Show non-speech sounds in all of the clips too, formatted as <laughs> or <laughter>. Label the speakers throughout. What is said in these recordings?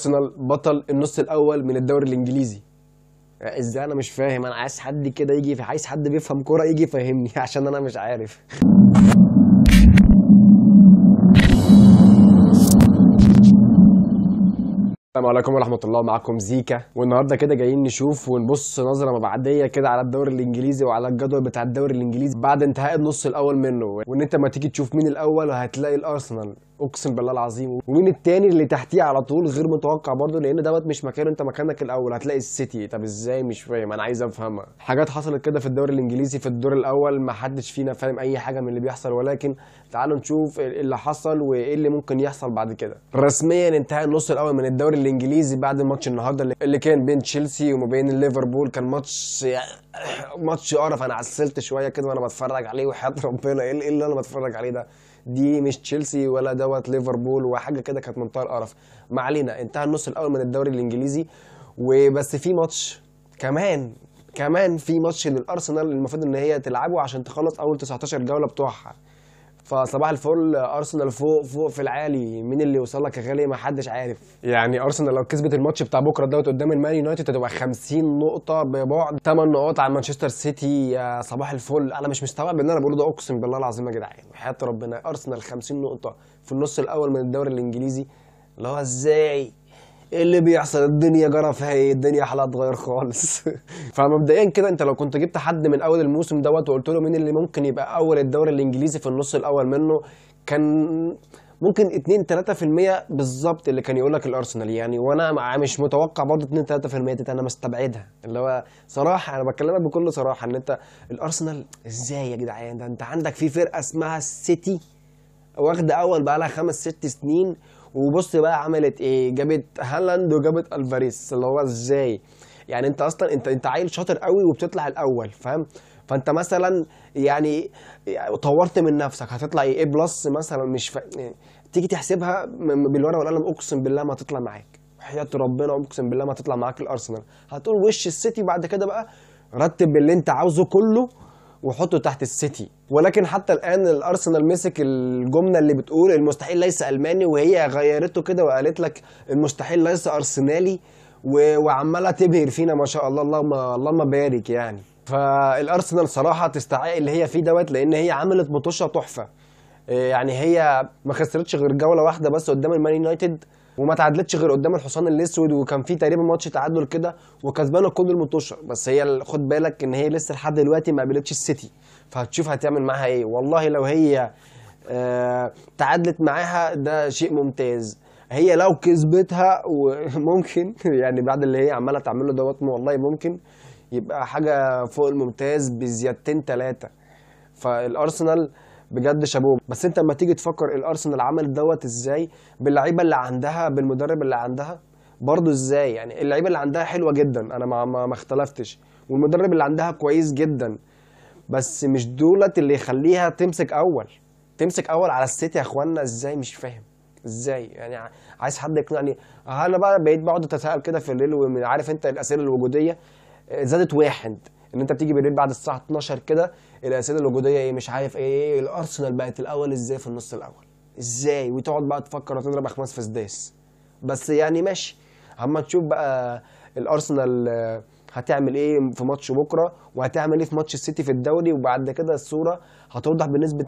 Speaker 1: ارسنال بطل النص الاول من الدوري الانجليزي ازاي انا مش فاهم انا عايز حد كده يجي في عايز حد بيفهم كوره يجي يفهمني <laughs> عشان انا مش عارف السلام عليكم ورحمه الله معكم زيكا والنهارده كده جايين نشوف ونبص نظره مبعديه كده على الدوري الانجليزي وعلى الجدول بتاع الدوري الانجليزي بعد انتهاء النص الاول منه وان انت ما تيجي تشوف مين الاول هتلاقي الارسنال اقسم بالله العظيم ومين التاني اللي تحتيه على طول غير متوقع برضه لان دوت مش مكانه انت مكانك الاول هتلاقي السيتي طب ازاي مش فاهم انا عايز افهمها حاجات حصلت كده في الدوري الانجليزي في الدور الاول ما حدش فينا فاهم اي حاجه من اللي بيحصل ولكن تعالوا نشوف اللي حصل وايه اللي ممكن يحصل بعد كده رسميا انتهى النص الاول من الدوري الانجليزي بعد ماتش النهارده اللي كان بين تشيلسي وما بين ليفربول كان ماتش <coughs> ماتش قرف انا عسلت شويه كده وانا بتفرج عليه وحياه ربنا ايه, إيه اللي انا بتفرج عليه ده دي مش تشيلسي ولا دوت ليفربول وحاجه كده كانت منطقه القرف ما علينا انتهى النص الاول من الدوري الانجليزي وبس في ماتش كمان كمان في ماتش للارسنال المفروض ان هي تلعبه عشان تخلص اول 19 جوله بتوعها فصباح الفل ارسنال فوق فوق في العالي مين اللي يوصل لك يا غالي ما حدش عارف يعني ارسنال لو كسبت الماتش بتاع بكره دوت قدام المان يونايتد هتبقى 50 نقطه ببعد 8 نقاط عن مانشستر سيتي يا صباح الفل انا مش مستوعب ان انا بقول ده اقسم بالله العظيم يا جدعان وحياه ربنا ارسنال 50 نقطه في النص الاول من الدوري الانجليزي اللي هو ازاي اللي بيحصل الدنيا جرف هي ايه الدنيا حالها اتغير خالص <laughs> فمبدئيا كده انت لو كنت جبت حد من اول الموسم دوت وقلت له مين اللي ممكن يبقى اول الدوري الانجليزي في النص الاول منه كان ممكن 2 3% بالظبط اللي كان يقول لك الارسنال يعني وانا مش متوقع برضه 2 3% دي انا مستبعدها اللي هو صراحه انا بكلمك بكل صراحه ان انت الارسنال ازاي يا جدعان ده انت عندك في فرقه اسمها السيتي واخده اول بقى لها خمس ست سنين وبص بقى عملت ايه جابت هالاند وجابت الفاريس اللي هو ازاي يعني انت اصلا انت انت عيل شاطر قوي وبتطلع الاول فاهم فانت مثلا يعني طورت من نفسك هتطلع ايه بلس مثلا مش ف... تيجي تحسبها بالورقه والقلم اقسم بالله ما تطلع معاك وحياه ربنا اقسم بالله ما تطلع معاك الارسنال هتقول وش السيتي بعد كده بقى رتب اللي انت عاوزه كله وحطه تحت السيتي ولكن حتى الان الارسنال مسك الجمله اللي بتقول المستحيل ليس الماني وهي غيرته كده وقالت لك المستحيل ليس ارسنالي وعماله تبهر فينا ما شاء الله اللهم اللهم بارك يعني فالارسنال صراحه تستحق اللي هي فيه دوت لان هي عملت مطوشه تحفه يعني هي ما خسرتش غير جوله واحده بس قدام المان يونايتد وما تعادلتش غير قدام الحصان الاسود وكان في تقريبا ماتش تعادل كده وكسبانه كل المطوشه بس هي خد بالك ان هي لسه لحد دلوقتي ما قابلتش السيتي فهتشوف هتعمل معاها ايه والله لو هي آه تعادلت معاها ده شيء ممتاز هي لو كسبتها <laughs> وممكن يعني بعد اللي هي عماله تعمله دوت والله ممكن يبقى حاجه فوق الممتاز بزيادتين ثلاثه فالارسنال بجد شابوه بس انت لما تيجي تفكر الارسنال عمل دوت ازاي باللعيبه اللي عندها بالمدرب اللي عندها برضه ازاي يعني اللعيبه اللي عندها حلوه جدا انا ما, ما, ما اختلفتش والمدرب اللي عندها كويس جدا بس مش دولت اللي يخليها تمسك اول تمسك اول على السيتي يا اخوانا ازاي مش فاهم ازاي يعني عايز حد يقنعني انا بقى بقيت بقعد اتساءل كده في الليل وعارف انت الاسئله الوجوديه زادت واحد ان انت بتيجي بالليل بعد الساعه 12 كده الاسئله الوجوديه ايه مش عارف إيه،, ايه الارسنال بقت الاول ازاي في النص الاول ازاي وتقعد بقى تفكر وتضرب اخماس في سداس بس يعني ماشي اما تشوف بقى الارسنال آه، هتعمل ايه في ماتش بكره وهتعمل ايه في ماتش السيتي في الدوري وبعد كده الصوره هتوضح بنسبه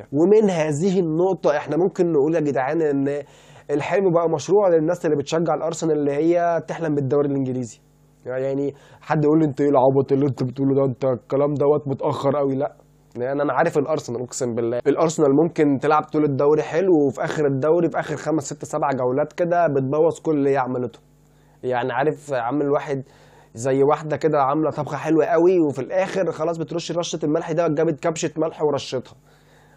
Speaker 1: 80% ومن هذه النقطه احنا ممكن نقول يا جدعان ان الحلم بقى مشروع للناس اللي بتشجع الارسنال اللي هي تحلم بالدوري الانجليزي يعني حد يقول لي انت ايه العبط اللي انت بتقوله ده انت الكلام دوت متاخر قوي لا يعني انا عارف الارسنال اقسم بالله الارسنال ممكن تلعب طول الدوري حلو وفي اخر الدوري في اخر خمس ست سبع جولات كده بتبوظ كل اللي هي عملته يعني عارف عامل واحد زي واحده كده عامله طبخه حلوه قوي وفي الاخر خلاص بترش رشه الملح ده جابت كبشه ملح ورشتها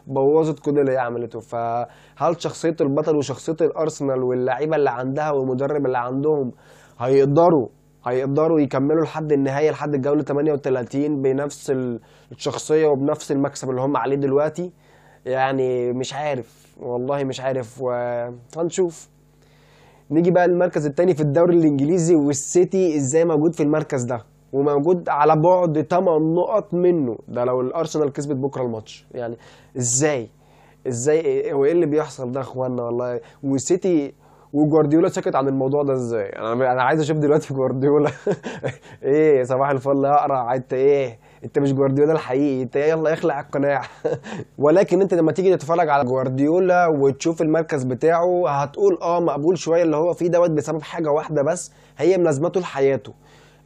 Speaker 1: بوظت كل اللي هي عملته فهل شخصيه البطل وشخصيه الارسنال واللعيبه اللي عندها والمدرب اللي عندهم هيقدروا هيقدروا يكملوا لحد النهايه لحد الجوله 38 بنفس الشخصيه وبنفس المكسب اللي هم عليه دلوقتي يعني مش عارف والله مش عارف وهنشوف نيجي بقى للمركز الثاني في الدوري الانجليزي والسيتي ازاي موجود في المركز ده وموجود على بعد 8 نقط منه ده لو الارسنال كسبت بكره الماتش يعني ازاي ازاي إيه؟ وايه اللي بيحصل ده يا اخوانا والله والسيتي وجوارديولا سكت عن الموضوع ده ازاي انا انا عايز اشوف دلوقتي جوارديولا <laughs> ايه صباح الفل اقرا انت ايه انت مش جوارديولا الحقيقي انت إيه؟ يلا اخلع القناع <laughs> ولكن انت لما تيجي تتفرج على جوارديولا وتشوف المركز بتاعه هتقول اه مقبول شويه اللي هو فيه دوت بسبب حاجه واحده بس هي ملازمته لحياته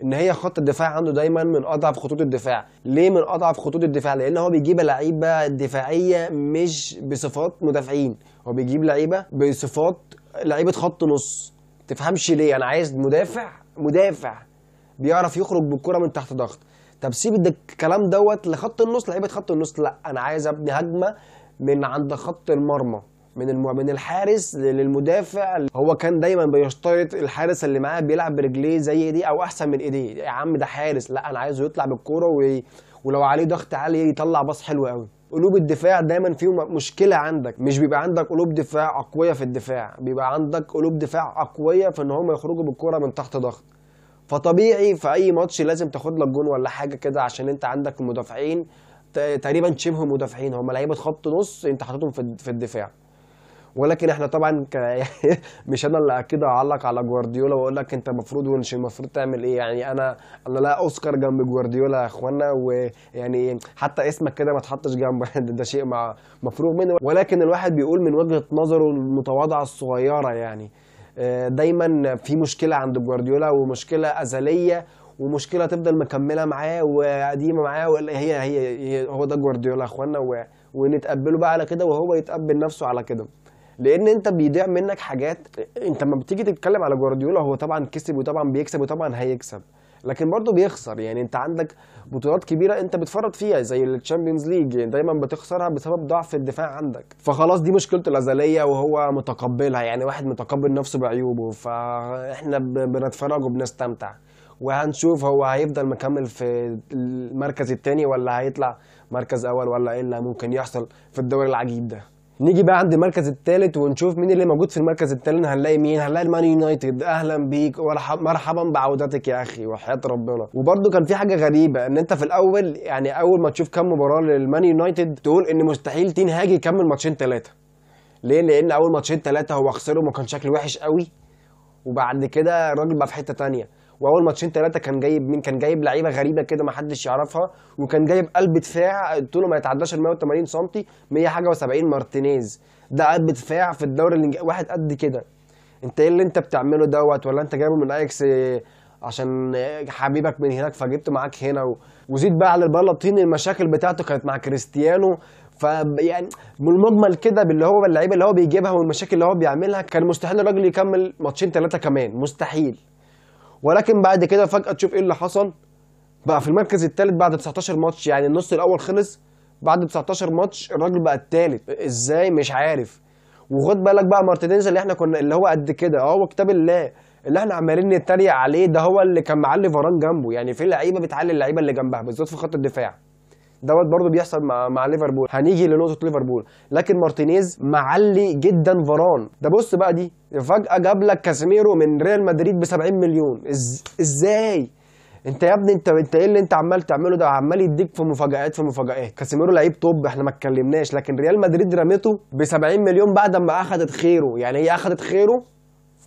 Speaker 1: ان هي خط الدفاع عنده دايما من اضعف خطوط الدفاع ليه من اضعف خطوط الدفاع لان هو بيجيب لعيبه دفاعيه مش بصفات مدافعين هو بيجيب لعيبه بصفات لعيبه خط نص تفهمش ليه انا عايز مدافع مدافع بيعرف يخرج بالكره من تحت ضغط طب سيب الكلام دوت لخط النص لعيبه خط النص لا انا عايز ابني هجمه من عند خط المرمى من الم... من الحارس للمدافع هو كان دايما بيشترط الحارس اللي معاه بيلعب برجليه زي ايديه او احسن من ايديه يا عم ده حارس لا انا عايزه يطلع بالكوره و... ولو عليه ضغط عالي يطلع باص حلو قوي قلوب الدفاع دايما فيهم مشكله عندك مش بيبقى عندك قلوب دفاع اقويه في الدفاع بيبقى عندك قلوب دفاع اقويه في ان هم يخرجوا بالكره من تحت ضغط فطبيعي في اي ماتش لازم تاخد لك جون ولا حاجه كده عشان انت عندك المدافعين تقريبا شبه مدافعين هم لعيبه خط نص انت حاططهم في الدفاع ولكن احنا طبعا ك... <laughs> مش انا اللي اكيد هعلق على جوارديولا واقول لك انت المفروض ونش المفروض تعمل ايه يعني انا انا لا اوسكار جنب جوارديولا يا اخوانا ويعني حتى اسمك كده ما تحطش جنبه <laughs> ده شيء مع مفروغ منه ولكن الواحد بيقول من وجهه نظره المتواضعه الصغيره يعني آه، دايما في مشكله عند جوارديولا ومشكله ازليه ومشكله تفضل مكمله معاه وقديمه معاه هي هي, هي هو ده جوارديولا يا اخوانا ونتقبله بقى على كده وهو يتقبل نفسه على كده لان انت بيضيع منك حاجات انت لما بتيجي تتكلم على جوارديولا هو طبعا كسب وطبعا بيكسب وطبعا هيكسب لكن برضه بيخسر يعني انت عندك بطولات كبيره انت بتفرط فيها زي الشامبيونز ليج يعني دايما بتخسرها بسبب ضعف الدفاع عندك فخلاص دي مشكلته الازليه وهو متقبلها يعني واحد متقبل نفسه بعيوبه فاحنا بنتفرج وبنستمتع وهنشوف هو هيفضل مكمل في المركز الثاني ولا هيطلع مركز اول ولا ايه اللي ممكن يحصل في الدوري العجيب ده نيجي بقى عند المركز الثالث ونشوف مين اللي موجود في المركز الثالث هنلاقي مين هنلاقي المان يونايتد اهلا بيك ورحب مرحبا بعودتك يا اخي وحياه ربنا وبرده كان في حاجه غريبه ان انت في الاول يعني اول ما تشوف كام مباراه للمان يونايتد تقول ان مستحيل تين هاجي يكمل ماتشين ثلاثه ليه لان اول ماتشين ثلاثه هو خسرهم وكان شكله وحش قوي وبعد كده الراجل بقى في حته ثانيه واول ماتشين ثلاثه كان جايب مين كان جايب لعيبه غريبه كده ما حدش يعرفها وكان جايب قلب دفاع طوله ما يتعداش ال 180 سم 100 حاجه و70 مارتينيز ده قلب دفاع في الدوري الانجليزي واحد قد كده انت ايه اللي انت بتعمله دوت ولا انت جايبه من اياكس آه، عشان آه، حبيبك من هناك فجبته معاك هنا و... وزيد بقى على البلاطين المشاكل بتاعته كانت مع كريستيانو ف يعني بالمجمل كده باللي هو اللعيبه اللي هو بيجيبها والمشاكل اللي هو بيعملها كان مستحيل الراجل يكمل ماتشين ثلاثه كمان مستحيل ولكن بعد كده فجاه تشوف ايه اللي حصل بقى في المركز الثالث بعد 19 ماتش يعني النص الاول خلص بعد 19 ماتش الراجل بقى الثالث ازاي مش عارف وخد بالك بقى مارتينيز اللي احنا كنا اللي هو قد كده اه هو كتاب الله اللي احنا عمالين نتريق عليه ده هو اللي كان معلي فاران جنبه يعني في لعيبه بتعلي اللعيبه اللي جنبها بالذات في خط الدفاع دوت برضو بيحصل مع مع ليفربول هنيجي لنقطه ليفربول لكن مارتينيز معلي جدا فاران ده بص بقى دي فجاه جاب لك كاسيميرو من ريال مدريد ب 70 مليون إز... ازاي انت يا ابني انت انت ايه اللي انت عمال تعمله ده عمال يديك في مفاجات في مفاجات كاسيميرو لعيب توب احنا ما اتكلمناش لكن ريال مدريد رمته ب 70 مليون بعد ما اخذت خيره يعني هي اخذت خيره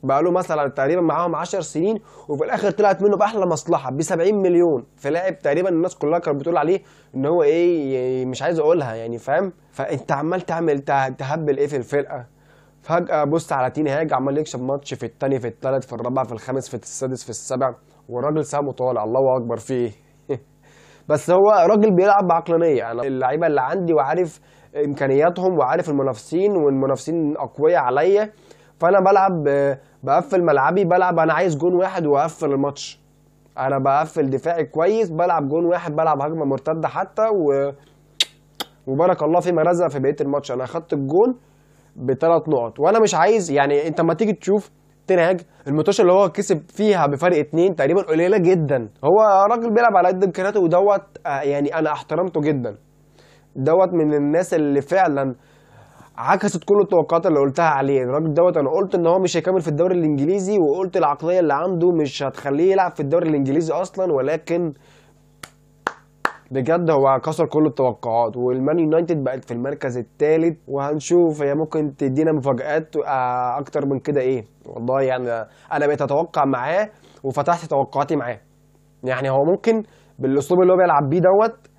Speaker 1: بقى له مثلا تقريبا معاهم 10 سنين وفي الاخر طلعت منه باحلى مصلحه ب 70 مليون في لاعب تقريبا الناس كلها كانت بتقول عليه ان هو ايه مش عايز اقولها يعني فاهم فانت عمال تعمل تهبل ايه في الفرقه فجاه بص على تين هاج عمال يكسب ماتش في الثاني في الثالث في الرابع في الخامس في السادس في السابع والراجل سامه طالع الله اكبر فيه <laughs> بس هو راجل بيلعب بعقلانيه انا اللعيبه اللي عندي وعارف امكانياتهم وعارف المنافسين والمنافسين اقوياء عليا فانا بلعب بقفل ملعبي بلعب انا عايز جون واحد واقفل الماتش انا بقفل دفاعي كويس بلعب جون واحد بلعب هجمه مرتده حتى و وبارك الله فيما رزق في بقيه الماتش انا اخدت الجون بثلاث نقط وانا مش عايز يعني انت ما تيجي تشوف تنهاج الماتش اللي هو كسب فيها بفرق اثنين تقريبا قليله جدا هو راجل بيلعب على قد امكانياته ودوت آه، يعني انا احترمته جدا دوت من الناس اللي فعلا عكست كل التوقعات اللي قلتها عليه الراجل دوت انا قلت ان هو مش هيكمل في الدوري الانجليزي وقلت العقليه اللي عنده مش هتخليه يلعب في الدوري الانجليزي اصلا ولكن بجد هو كسر كل التوقعات والمان يونايتد بقت في المركز الثالث وهنشوف هي ممكن تدينا مفاجآت آه، اكتر من كده ايه والله يعني انا بقيت اتوقع معاه وفتحت توقعاتي معاه يعني هو ممكن بالاسلوب اللي هو بيلعب بيه دوت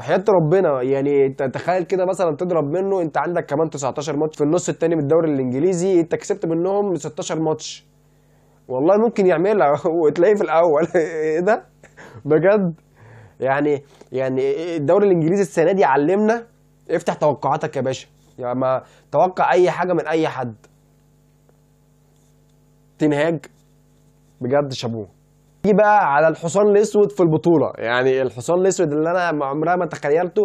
Speaker 1: وحياة ربنا يعني تخيل كده مثلا تضرب منه انت عندك كمان 19 ماتش في النص الثاني من الدوري الانجليزي انت كسبت منهم 16 ماتش والله ممكن يعملها <laughs> وتلاقيه في الاول <laughs> ايه ده بجد يعني يعني الدوري الانجليزي السنه دي علمنا افتح توقعاتك يا باشا يعني ما توقع اي حاجه من اي حد تنهاج بجد شابوه نيجي بقى على الحصان الاسود في البطوله يعني الحصان الاسود اللي انا ما عمرها ما تخيلته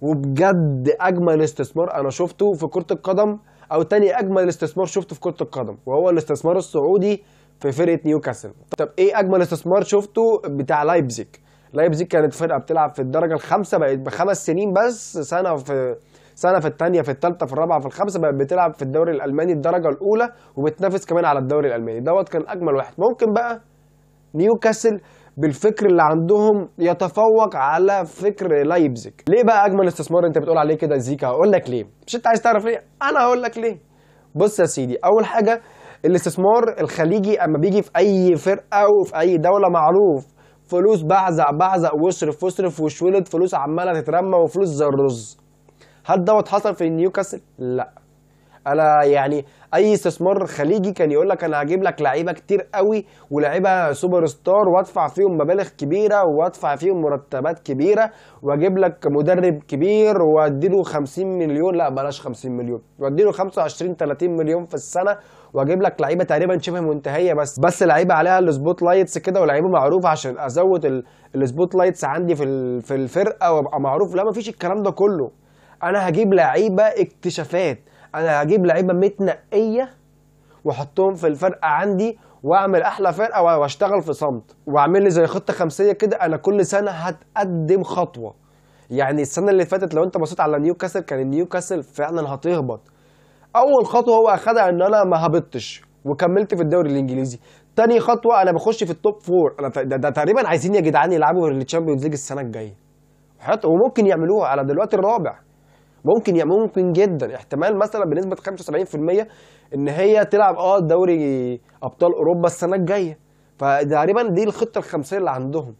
Speaker 1: وبجد اجمل استثمار انا شفته في كره القدم او تاني اجمل استثمار شفته في كره القدم وهو الاستثمار السعودي في فرقه نيوكاسل طب ايه اجمل استثمار شفته بتاع لايبزيج لايبزيج كانت فرقه بتلعب في الدرجه الخامسه بقت بخمس سنين بس سنه في سنه في الثانيه في الثالثه في الرابعه في الخامسه بقت بتلعب في الدوري الالماني الدرجه الاولى وبتنافس كمان على الدوري الالماني دوت كان اجمل واحد ممكن بقى نيوكاسل بالفكر اللي عندهم يتفوق على فكر لايبزيج ليه بقى اجمل استثمار انت بتقول عليه كده زيكا هقول لك ليه مش انت عايز تعرف ليه انا هقول لك ليه بص يا سيدي اول حاجه الاستثمار الخليجي اما بيجي في اي فرقه وفي اي دوله معروف فلوس بعزق بعزق واصرف واصرف وشولد فلوس عماله تترمى وفلوس زي الرز هل دوت حصل في نيوكاسل لا انا يعني اي استثمار خليجي كان يقول لك انا هجيب لك لعيبه كتير قوي ولاعيبه سوبر ستار وادفع فيهم مبالغ كبيره وادفع فيهم مرتبات كبيره واجيب لك مدرب كبير واديله 50 مليون لا بلاش 50 مليون واديله 25 30 مليون في السنه واجيب لك لعيبه تقريبا شبه منتهيه بس بس لعيبه عليها السبوت لايتس كده ولعيبه معروفه عشان ازود السبوت لايتس عندي في في الفرقه وابقى معروف لا مفيش الكلام ده كله انا هجيب لعيبه اكتشافات انا هجيب لعيبه متنقيه واحطهم في الفرقه عندي واعمل احلى فرقه واشتغل في صمت واعمل لي زي خطه خمسيه كده انا كل سنه هتقدم خطوه يعني السنه اللي فاتت لو انت بصيت على نيوكاسل كان نيوكاسل فعلا هتهبط اول خطوه هو اخدها ان انا ما هبطتش وكملت في الدوري الانجليزي تاني خطوه انا بخش في التوب فور انا ده, تقريبا عايزين يا جدعان يلعبوا التشامبيونز ليج السنه الجايه وممكن يعملوها على دلوقتي الرابع ممكن يعني ممكن جدا احتمال مثلا بنسبه 75% ان هي تلعب اه دوري ابطال اوروبا السنه الجايه فتقريبا دي الخطه الخمسيه اللي عندهم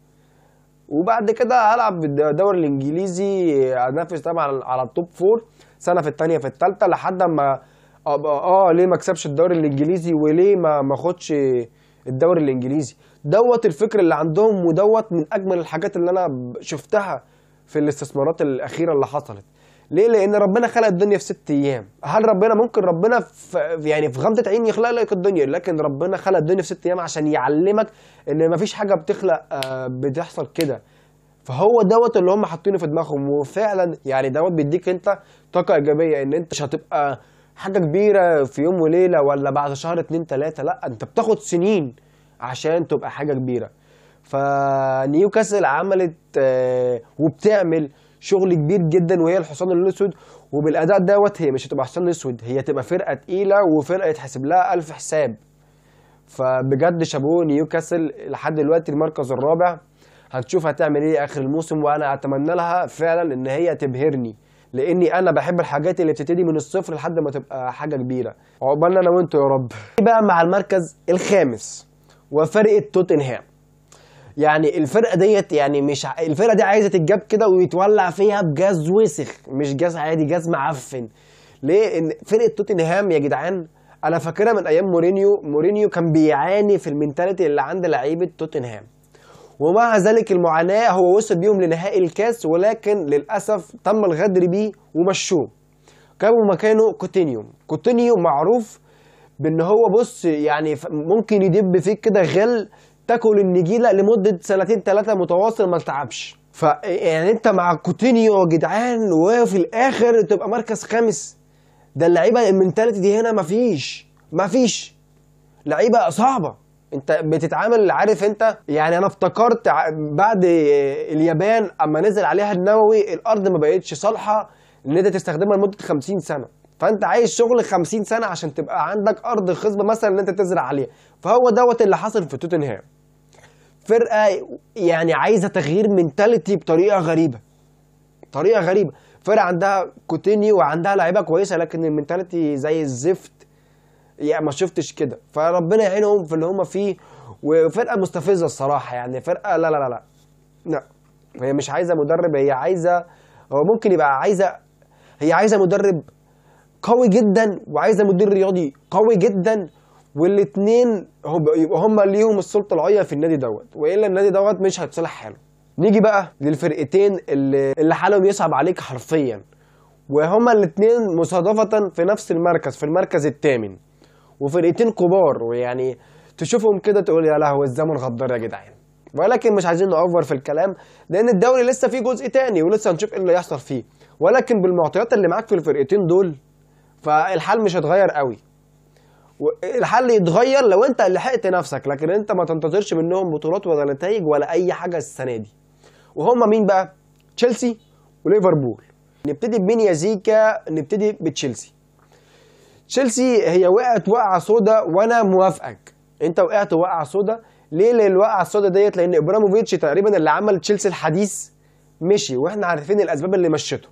Speaker 1: وبعد كده هلعب بالدوري الانجليزي انافس طبعا على التوب فور سنه في الثانيه في الثالثه لحد ما اه ليه ما كسبش الدوري الانجليزي وليه ما ما اخدش الدوري الانجليزي دوت الفكر اللي عندهم ودوت من اجمل الحاجات اللي انا شفتها في الاستثمارات الاخيره اللي حصلت ليه لان ربنا خلق الدنيا في ست ايام هل ربنا ممكن ربنا في يعني في غمضه عين يخلق لك الدنيا لكن ربنا خلق الدنيا في ست ايام عشان يعلمك ان مفيش حاجه بتخلق آه، بتحصل كده فهو دوت اللي هم حاطينه في دماغهم وفعلا يعني دوت بيديك انت طاقه ايجابيه ان انت مش هتبقى حاجه كبيره في يوم وليله ولا بعد شهر اتنين تلاته لا انت بتاخد سنين عشان تبقى حاجه كبيره فنيوكاسل عملت آه، وبتعمل شغل كبير جدا وهي الحصان الاسود وبالاداء دوت هي مش هتبقى حصان اسود هي تبقى فرقه تقيله وفرقه يتحسب لها الف حساب فبجد شابوه نيوكاسل لحد دلوقتي المركز الرابع هتشوف هتعمل ايه اخر الموسم وانا اتمنى لها فعلا ان هي تبهرني لاني انا بحب الحاجات اللي بتبتدي من الصفر لحد ما تبقى حاجه كبيره عقبالنا انا وانتوا يا رب إيه بقى مع المركز الخامس وفرقه توتنهام يعني الفرقه ديت يعني مش الفرقه دي عايزه تتجاب كده ويتولع فيها بجاز وسخ مش جاز عادي جاز معفن ليه ان فرقه توتنهام يا جدعان انا فاكرها من ايام مورينيو مورينيو كان بيعاني في المينتاليتي اللي عند لعيبه توتنهام ومع ذلك المعاناه هو وصل بيهم لنهائي الكاس ولكن للاسف تم الغدر بيه ومشوه جابوا مكانه كوتينيو كوتينيو معروف بان هو بص يعني ممكن يدب فيك كده غل تاكل النجيله لمده سنتين ثلاثه متواصل ما تتعبش ف يعني انت مع كوتينيو يا جدعان وفي الاخر تبقى مركز خامس ده اللعيبه المنتاليتي دي هنا مفيش مفيش لعيبه صعبه انت بتتعامل عارف انت يعني انا افتكرت بعد اليابان اما نزل عليها النووي الارض ما بقتش صالحه ان انت تستخدمها لمده 50 سنه فانت عايز شغل 50 سنه عشان تبقى عندك ارض خصبه مثلا ان انت تزرع عليها فهو دوت اللي حصل في توتنهام فرقه يعني عايزه تغيير منتاليتي بطريقه غريبه طريقه غريبه فرقه عندها كوتينيو وعندها لعيبه كويسه لكن المنتاليتي زي الزفت يعني ما شفتش كده فربنا يعينهم في اللي هم فيه وفرقه مستفزه الصراحه يعني فرقه لا لا لا لا هي مش عايزه مدرب هي عايزه هو ممكن يبقى عايزه هي عايزه مدرب قوي جدا وعايزه مدير رياضي قوي جدا والاثنين يبقى هم ليهم السلطه العليا في النادي دوت والا النادي دوت مش هيتصلح حاله نيجي بقى للفرقتين اللي, اللي حالهم يصعب عليك حرفيا وهما الاثنين مصادفه في نفس المركز في المركز الثامن وفرقتين كبار ويعني تشوفهم كده تقول يا لهوي الزمن غدار يا جدعان ولكن مش عايزين نوفر في الكلام لان الدوري لسه فيه جزء تاني ولسه هنشوف ايه اللي هيحصل فيه ولكن بالمعطيات اللي معاك في الفرقتين دول فالحال مش هيتغير قوي الحل يتغير لو انت لحقت نفسك لكن انت ما تنتظرش منهم بطولات ولا نتائج ولا اي حاجه السنه دي وهم مين بقى تشيلسي وليفربول نبتدي بمين يا زيكا نبتدي بتشيلسي تشيلسي هي وقعت وقعه سودا وانا موافقك انت وقعت وقعه سودا ليه للوقعه السودا ديت لان ابراموفيتش تقريبا اللي عمل تشيلسي الحديث مشي واحنا عارفين الاسباب اللي مشته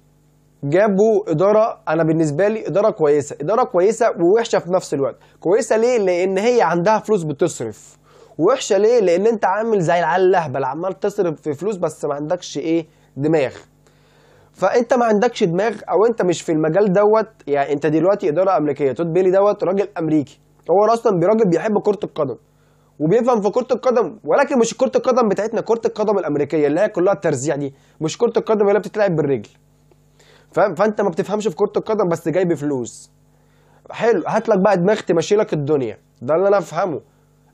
Speaker 1: جابوا اداره انا بالنسبه لي اداره كويسه اداره كويسه ووحشه في نفس الوقت كويسه ليه لان هي عندها فلوس بتصرف وحشه ليه لان انت عامل زي العيال الاهبل عمال تصرف في فلوس بس ما عندكش ايه دماغ فانت ما عندكش دماغ او انت مش في المجال دوت يعني انت دلوقتي اداره امريكيه تود بيلي دوت راجل امريكي هو اصلا راجل بيحب كره القدم وبيفهم في كره القدم ولكن مش كره القدم بتاعتنا كره القدم الامريكيه اللي هي كلها ترزيع دي مش كره القدم اللي بتتلعب بالرجل فاهم فانت ما بتفهمش في كره القدم بس جايب فلوس حلو هات لك بقى دماغ تمشي لك الدنيا ده اللي انا افهمه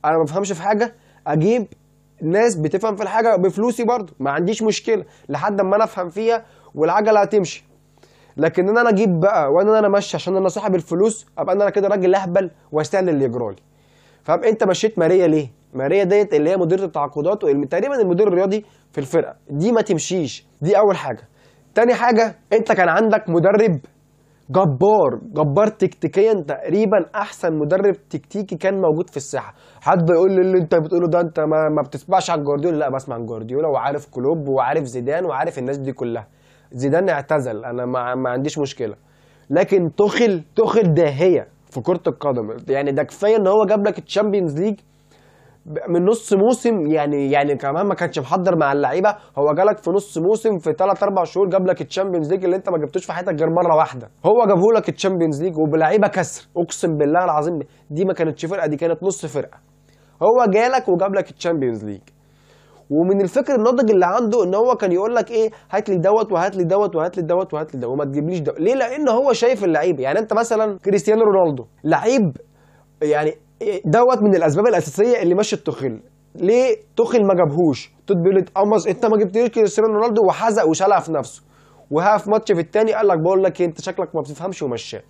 Speaker 1: انا ما بفهمش في حاجه اجيب ناس بتفهم في الحاجه بفلوسي برضه ما عنديش مشكله لحد ما انا افهم فيها والعجله هتمشي لكن ان انا اجيب بقى وان انا ماشي عشان انا صاحب الفلوس ابقى انا كده راجل اهبل واستاهل اللي يجرالي فاهم انت مشيت ماريا ليه ماريا ديت اللي هي مديره التعاقدات تقريبا المدير الرياضي في الفرقه دي ما تمشيش دي اول حاجه تاني حاجه انت كان عندك مدرب جبار جبار تكتيكيا تقريبا احسن مدرب تكتيكي كان موجود في الساحه حد يقول لي اللي انت بتقوله ده انت ما, ما بتسمعش عن جوارديولا لا بسمع عن جوارديولا وعارف كلوب وعارف زيدان وعارف الناس دي كلها زيدان اعتزل انا ما, ما عنديش مشكله لكن تخل تخل داهيه في كره القدم يعني ده كفايه ان هو جاب لك الشامبيونز ليج من نص موسم يعني يعني كمان ما كانش محضر مع اللعيبه هو جالك في نص موسم في 3 4 شهور جاب لك الشامبيونز ليج اللي انت ما جبتوش في حياتك غير مره واحده هو جابه لك الشامبيونز ليج وبلعيبه كسر اقسم بالله العظيم دي ما كانتش فرقه دي كانت نص فرقه هو جالك وجاب لك الشامبيونز ليج ومن الفكر الناضج اللي عنده ان هو كان يقول لك ايه هات لي دوت وهات لي دوت وهات لي دوت وهات لي دوت وما تجيبليش دوت ليه لان هو شايف اللعيب يعني انت مثلا كريستيانو رونالدو لعيب يعني دوت من الاسباب الاساسيه اللي مشت تخل ليه تخل ما جابهوش توت بيقول اتقمص انت ما جبتليش كريستيانو رونالدو وحزق وشلع في نفسه وها في ماتش في الثاني قال لك بقول لك إيه، انت شكلك ما بتفهمش ومشاه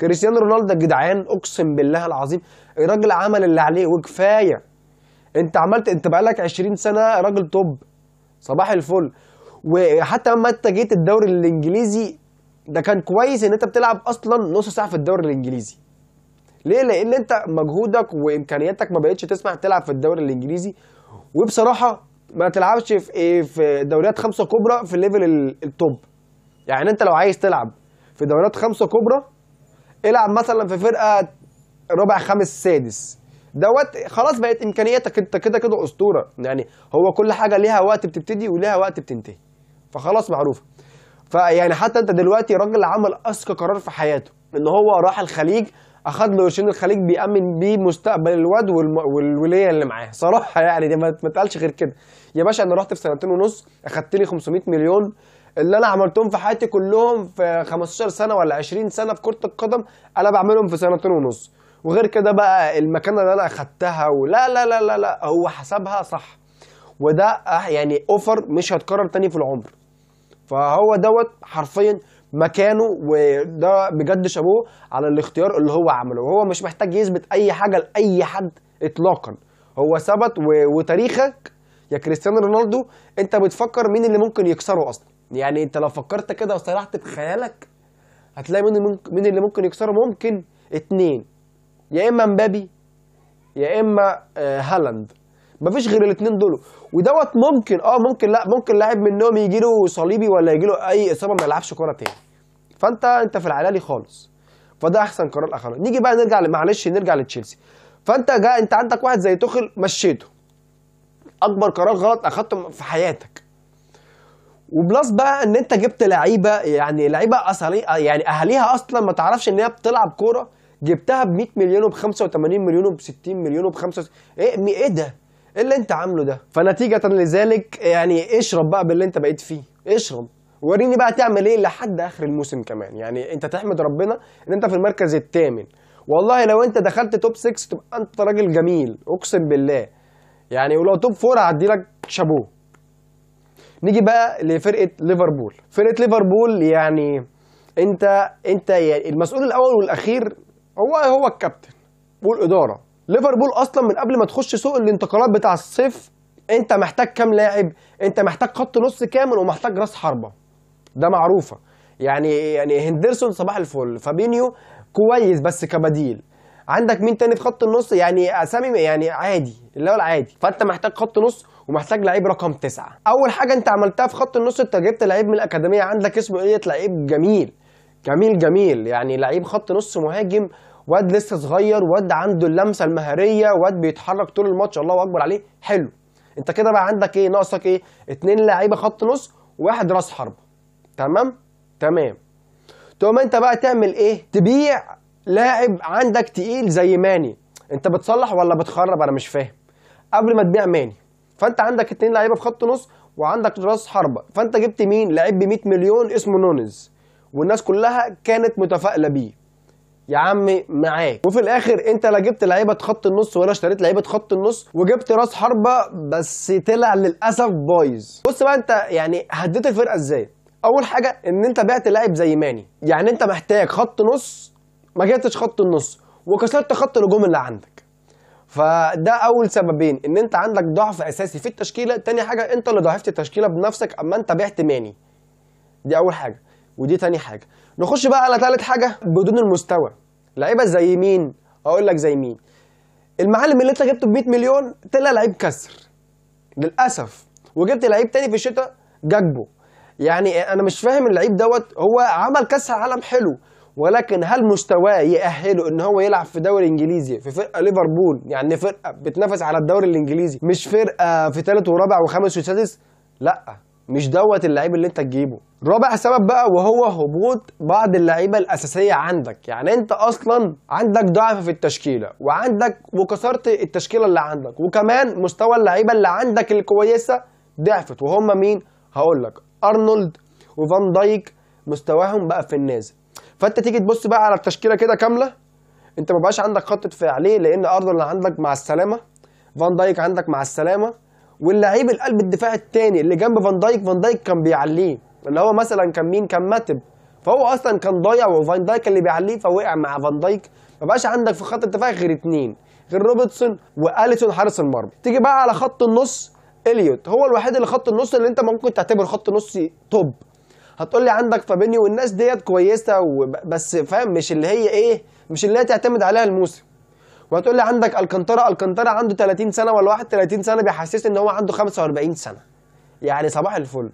Speaker 1: كريستيانو رونالدو الجدعان اقسم بالله العظيم الراجل عمل اللي عليه وكفايه انت عملت انت بقالك 20 سنه راجل توب صباح الفل وحتى لما انت جيت الدوري الانجليزي ده كان كويس ان انت بتلعب اصلا نص ساعه في الدوري الانجليزي ليه لان انت مجهودك وامكانياتك ما بقتش تسمح تلعب في الدوري الانجليزي وبصراحه ما تلعبش في ايه في دوريات خمسه كبرى في الليفل التوب يعني انت لو عايز تلعب في دوريات خمسه كبرى العب مثلا في فرقه ربع خامس سادس دوت خلاص بقت امكانياتك انت كده كده اسطوره يعني هو كل حاجه ليها وقت بتبتدي وليها وقت بتنتهي فخلاص معروفه فيعني حتى انت دلوقتي راجل عمل اذكى قرار في حياته ان هو راح الخليج اخذ له قرشين الخليج بيامن بيه مستقبل الواد والوليه اللي معاه صراحه يعني دي ما اتقالش غير كده يا باشا انا رحت في سنتين ونص اخدت لي 500 مليون اللي انا عملتهم في حياتي كلهم في 15 سنه ولا 20 سنه في كره القدم انا بعملهم في سنتين ونص وغير كده بقى المكانه اللي انا اخدتها ولا لا لا لا لا هو حسبها صح وده يعني اوفر مش هتكرر تاني في العمر فهو دوت حرفيا مكانه وده بجد شابوه على الاختيار اللي هو عمله وهو مش محتاج يثبت اي حاجه لاي حد اطلاقا هو ثبت و... وتاريخك يا كريستيانو رونالدو انت بتفكر مين اللي ممكن يكسره اصلا يعني انت لو فكرت كده وسرحت بخيالك هتلاقي مين اللي مين اللي ممكن يكسره ممكن اتنين يا اما مبابي يا اما آه، هالاند مفيش غير الاثنين دول ودوت ممكن اه ممكن لا ممكن لاعب منهم يجي له صليبي ولا يجي له اي اصابه ما يلعبش كوره تاني فانت انت في العلالي خالص فده احسن قرار اخده نيجي بقى نرجع معلش نرجع لتشيلسي فانت جا انت عندك واحد زي تخل مشيته اكبر قرار غلط اخدته في حياتك وبلس بقى ان انت جبت لعيبه يعني لعيبه اصلي يعني اهاليها اصلا ما تعرفش ان هي بتلعب كوره جبتها ب 100 مليون وب 85 مليون وب 60 مليون وب 5 ايه ايه ده؟ ايه اللي انت عامله ده فنتيجه لذلك يعني اشرب بقى باللي انت بقيت فيه اشرب وريني بقى تعمل ايه لحد اخر الموسم كمان يعني انت تحمد ربنا ان انت في المركز الثامن والله لو انت دخلت توب 6 تبقى انت راجل جميل اقسم بالله يعني ولو توب 4 هعدي لك شابوه نيجي بقى لفرقه ليفربول فرقه ليفربول يعني انت انت يعني المسؤول الاول والاخير هو هو الكابتن والاداره ليفربول اصلا من قبل ما تخش سوق الانتقالات بتاع الصيف انت محتاج كام لاعب انت محتاج خط نص كامل ومحتاج راس حربه ده معروفه يعني يعني هندرسون صباح الفل فابينيو كويس بس كبديل عندك مين تاني في خط النص يعني اسامي يعني عادي اللي هو العادي فانت محتاج خط نص ومحتاج لعيب رقم تسعة اول حاجه انت عملتها في خط النص انت جبت لعيب من الاكاديميه عندك اسمه ايه لعيب جميل جميل جميل يعني لعيب خط نص مهاجم واد لسه صغير واد عنده اللمسه المهاريه واد بيتحرك طول الماتش الله اكبر عليه حلو انت كده بقى عندك ايه ناقصك ايه اتنين لعيبه خط نص وواحد راس حرب تمام تمام تقوم انت بقى تعمل ايه تبيع لاعب عندك تقيل زي ماني انت بتصلح ولا بتخرب انا مش فاهم قبل ما تبيع ماني فانت عندك اتنين لعيبه في خط نص وعندك راس حربه فانت جبت مين لعيب ب 100 مليون اسمه نونز والناس كلها كانت متفائله بيه يا عم معاك وفي الاخر انت لا جبت لعيبه خط النص ولا اشتريت لعيبه خط النص وجبت راس حربه بس طلع للاسف بايظ بص بقى انت يعني هديت الفرقه ازاي اول حاجه ان انت بعت لاعب زي ماني يعني انت محتاج خط نص ما جبتش خط النص وكسرت خط الهجوم اللي عندك فده اول سببين ان انت عندك ضعف اساسي في التشكيله تاني حاجه انت اللي ضعفت التشكيله بنفسك اما انت بعت ماني دي اول حاجه ودي تاني حاجه نخش بقى على ثالث حاجه بدون المستوى لعيبه زي مين اقول لك زي مين المعلم اللي انت جبته ب 100 مليون طلع لعيب كسر للاسف وجبت لعيب تاني في الشتاء جاكبو يعني انا مش فاهم اللعيب دوت هو عمل كاس عالم حلو ولكن هل مستواه يأهله ان هو يلعب في دوري انجليزي في فرقه ليفربول يعني فرقه بتنافس على الدوري الانجليزي مش فرقه في ثالث ورابع وخامس وسادس لا مش دوت اللعيب اللي انت تجيبه رابع سبب بقى وهو هبوط بعض اللعيبه الاساسيه عندك يعني انت اصلا عندك ضعف في التشكيله وعندك وكسرت التشكيله اللي عندك وكمان مستوى اللعيبه اللي عندك الكويسه ضعفت وهم مين هقول لك ارنولد وفان دايك مستواهم بقى في النازل فانت تيجي تبص بقى على التشكيله كده كامله انت ما بقاش عندك خط دفاع ليه لان ارنولد عندك مع السلامه فان دايك عندك مع السلامه واللعيب القلب الدفاع الثاني اللي جنب فان دايك فان دايك كان بيعليه اللي هو مثلا كان مين كان ماتب فهو اصلا كان ضايع وفان دايك اللي بيعليه فوقع مع فان دايك ما بقاش عندك في خط الدفاع غير اثنين غير روبرتسون واليسون حارس المرمى تيجي بقى على خط النص اليوت هو الوحيد اللي خط النص اللي انت ممكن تعتبر خط نص توب هتقول لي عندك فابينيو والناس ديت كويسه بس فاهم مش اللي هي ايه مش اللي هي تعتمد عليها الموسم وهتقول لي عندك الكنترا الكنترا عنده 30 سنه ولا واحد 30 سنه بيحسسني ان هو عنده 45 سنه يعني صباح الفل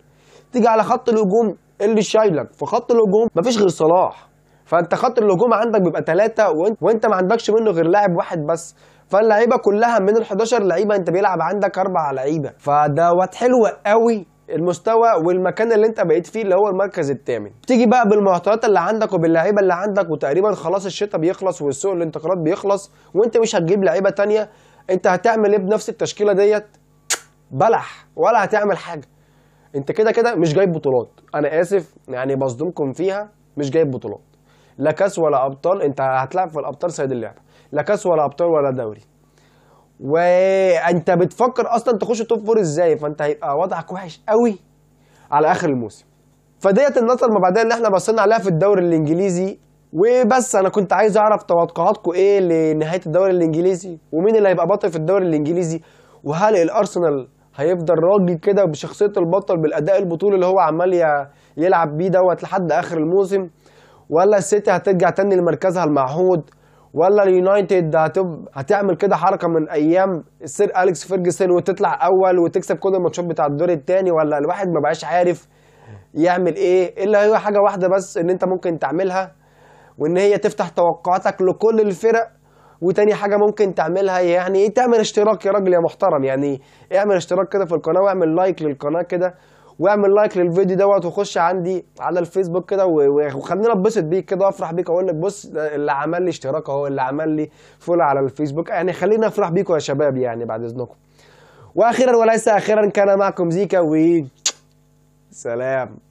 Speaker 1: تيجي على خط الهجوم إيه اللي شايلك في خط الهجوم مفيش غير صلاح فانت خط الهجوم عندك بيبقى ثلاثة وانت, وانت ما عندكش منه غير لاعب واحد بس فاللعيبه كلها من ال 11 لعيبه انت بيلعب عندك اربع لعيبه فدوت حلو قوي المستوى والمكان اللي انت بقيت فيه اللي هو المركز الثامن تيجي بقى بالمعطيات اللي عندك وباللعيبه اللي عندك وتقريبا خلاص الشتاء بيخلص والسوق الانتقالات بيخلص وانت مش هتجيب لعيبه ثانيه انت هتعمل ايه بنفس التشكيله ديت بلح ولا هتعمل حاجه انت كده كده مش جايب بطولات انا اسف يعني بصدمكم فيها مش جايب بطولات لا كاس ولا ابطال انت هتلعب في الابطال سيد اللعبه لا كاس ولا ابطال ولا دوري وانت بتفكر اصلا تخش التوب فور ازاي فانت هيبقى وضعك وحش قوي على اخر الموسم فديت النقطه المبعديه اللي احنا بصينا عليها في الدوري الانجليزي وبس انا كنت عايز اعرف توقعاتكم ايه لنهايه الدوري الانجليزي ومين اللي هيبقى بطل في الدوري الانجليزي وهل الارسنال هيفضل راجل كده بشخصيه البطل بالاداء البطولي اللي هو عمال يلعب بيه دوت لحد اخر الموسم ولا السيتي هترجع تاني لمركزها المعهود ولا اليونايتد هتب... هتعمل كده حركه من ايام السير اليكس فيرجسون وتطلع اول وتكسب كل الماتشات بتاع الدور الثاني ولا الواحد ما بقاش عارف يعمل ايه الا هي حاجه واحده بس ان انت ممكن تعملها وان هي تفتح توقعاتك لكل الفرق وتاني حاجة ممكن تعملها يعني ايه تعمل اشتراك يا راجل يا محترم يعني اعمل اشتراك كده في القناة واعمل لايك للقناة كده واعمل لايك للفيديو دوت وخش عندي على الفيسبوك كده وخليني اتبسط بيك كده افرح بيك اقول لك بص اللي عمل لي اشتراك اهو اللي عمل لي فول على الفيسبوك يعني خليني افرح بيكم يا شباب يعني بعد اذنكم واخيرا وليس اخيرا كان معكم زيكا و سلام